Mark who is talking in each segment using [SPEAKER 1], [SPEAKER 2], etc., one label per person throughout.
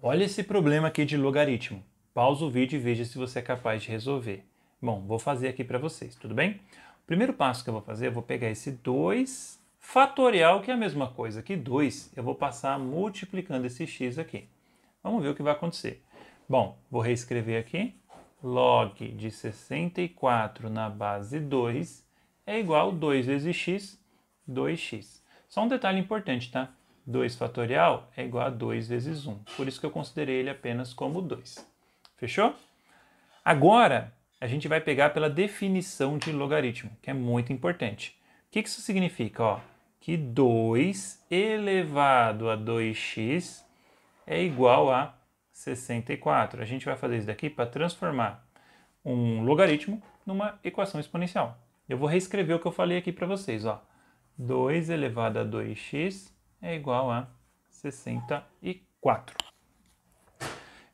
[SPEAKER 1] Olha esse problema aqui de logaritmo. Pausa o vídeo e veja se você é capaz de resolver. Bom, vou fazer aqui para vocês, tudo bem? O primeiro passo que eu vou fazer, eu vou pegar esse 2 fatorial, que é a mesma coisa que 2, eu vou passar multiplicando esse x aqui. Vamos ver o que vai acontecer. Bom, vou reescrever aqui. Log de 64 na base 2 é igual a 2 vezes x, 2x. Só um detalhe importante, tá? 2 fatorial é igual a 2 vezes 1. Por isso que eu considerei ele apenas como 2. Fechou? Agora, a gente vai pegar pela definição de logaritmo, que é muito importante. O que isso significa? Ó, que 2 elevado a 2x é igual a 64. A gente vai fazer isso daqui para transformar um logaritmo numa equação exponencial. Eu vou reescrever o que eu falei aqui para vocês. Ó. 2 elevado a 2x é igual a 64.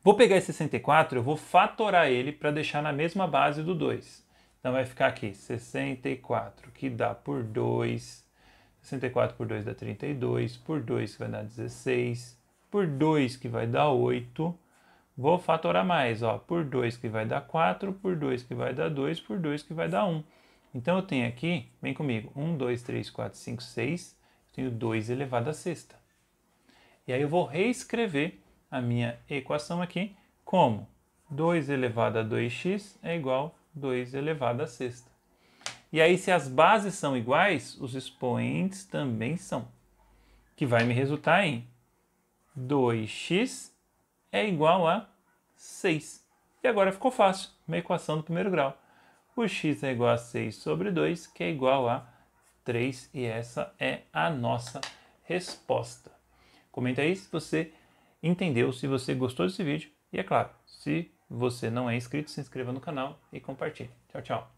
[SPEAKER 1] Vou pegar esse 64, eu vou fatorar ele para deixar na mesma base do 2. Então vai ficar aqui 64, que dá por 2. 64 por 2 dá 32, por 2 que vai dar 16, por 2 que vai dar 8. Vou fatorar mais, ó, por 2 que vai dar 4, por 2 que vai dar 2, por 2 que vai dar 1. Então eu tenho aqui, vem comigo, 1, 2, 3, 4, 5, 6, tenho 2 elevado à sexta. E aí eu vou reescrever a minha equação aqui como 2 elevado a 2x é igual a 2 elevado à sexta. E aí, se as bases são iguais, os expoentes também são, que vai me resultar em 2x é igual a 6. E agora ficou fácil, uma equação do primeiro grau. O x é igual a 6 sobre 2, que é igual a 3 e essa é a nossa resposta. Comenta aí se você entendeu, se você gostou desse vídeo e é claro, se você não é inscrito, se inscreva no canal e compartilhe. Tchau, tchau.